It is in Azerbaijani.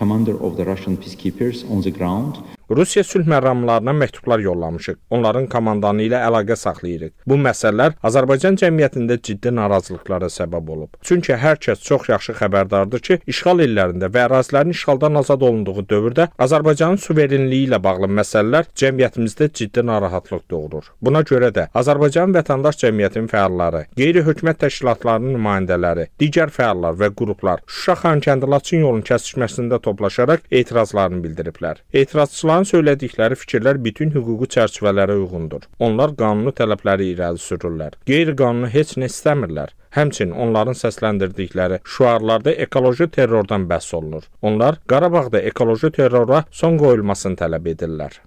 commander of the Russian peacekeepers on the ground. Rusiya sülh məramlarına məktublar yollamışıq. Onların komandanı ilə əlaqə saxlayırıq. Bu məsələlər Azərbaycan cəmiyyətində ciddi narazılıqlara səbəb olub. Çünki hər kəs çox yaxşı xəbərdardır ki, işğal illərində və ərazilərin işğaldan azad olunduğu dövrdə Azərbaycanın suverenliyi ilə bağlı məsələlər cəmiyyətimizdə ciddi narahatlıq doğurur. Buna görə də Azərbaycan vətəndaş cəmiyyətinin fəalları, qeyri-hökumət təşkilatlarının nümayəndələri, digər fəallar və qruplar Şuşa Xankəndi Laçın yolunun kəsişməsində toplaşaraq etirazlarını bildiriblər. Etirazçılar Onların söylədikləri fikirlər bütün hüquqi çərçivələrə uyğundur. Onlar qanuni tələbləri irəli sürürlər. Qeyri-qanuni heç nə istəmirlər. Həmçinin onların səsləndirdikləri şüarlarda ekoloji terrordan bəhs olunur. Onlar Qarabağda ekoloji terrora son qoyulmasını tələb edirlər.